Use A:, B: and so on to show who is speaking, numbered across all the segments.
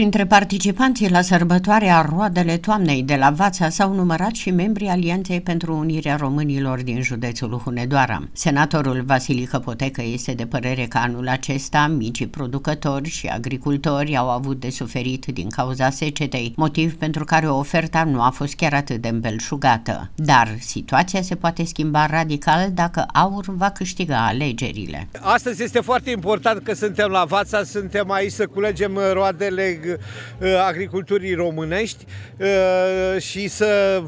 A: Printre participanții la sărbătoarea Roadele Toamnei de la Vața s-au numărat și membrii Alianței pentru Unirea Românilor din județul Hunedoara. Senatorul Vasili Căpotecă este de părere că anul acesta micii producători și agricultori au avut de suferit din cauza secetei, motiv pentru care oferta nu a fost chiar atât de îmbelșugată. Dar situația se poate schimba radical dacă aur va câștiga alegerile.
B: Astăzi este foarte important că suntem la Vața, suntem aici să culegem roadele Uh, agriculturii românești uh, și să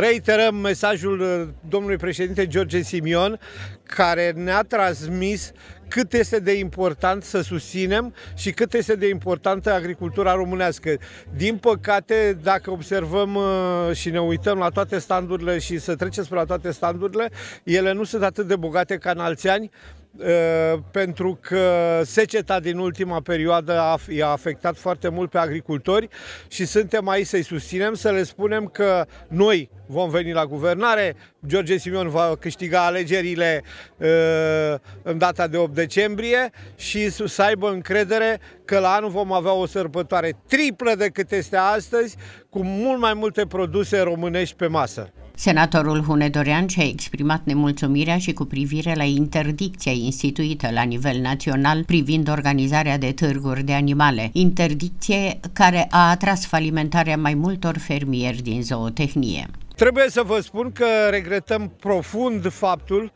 B: reiterăm mesajul uh, domnului președinte George Simion, care ne-a transmis cât este de important să susținem și cât este de importantă agricultura românească. Din păcate, dacă observăm uh, și ne uităm la toate standurile și să trecem spre la toate standurile, ele nu sunt atât de bogate ca în alți ani, uh, pentru că seceta din ultima perioadă i-a afectat foarte mult pe agricultori și suntem aici să-i susținem, să le spunem că noi vom veni la guvernare, George Simion va câștiga alegerile uh, în data de 8 decembrie și să aibă încredere că la anul vom avea o sărbătoare triplă decât este astăzi, cu mult mai multe produse românești pe masă.
A: Senatorul Hunedorean și-a exprimat nemulțumirea și cu privire la interdicția instituită la nivel național privind organizarea de târguri de animale, interdicție care a atras falimentarea mai multor fermieri din zootehnie.
B: Trebuie să vă spun că regretăm profund faptul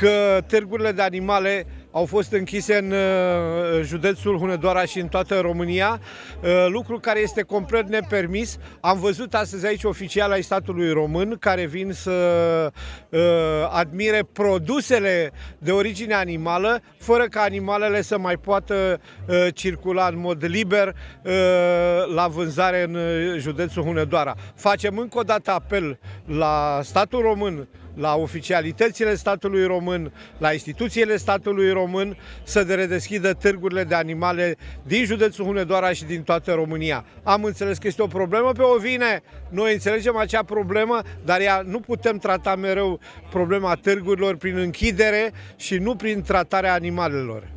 B: că târgurile de animale au fost închise în uh, județul Hunedoara și în toată România, uh, lucru care este complet nepermis. Am văzut astăzi aici oficial ai statului român care vin să uh, admire produsele de origine animală, fără ca animalele să mai poată circula în mod liber la vânzare în județul Hunedoara. Facem încă o dată apel la statul român la oficialitățile statului român, la instituțiile statului român, să redeschidă târgurile de animale din județul Hunedoara și din toată România. Am înțeles că este o problemă pe o vine. Noi înțelegem acea problemă, dar ea nu putem trata mereu problema târgurilor prin închidere și nu prin tratarea animalelor.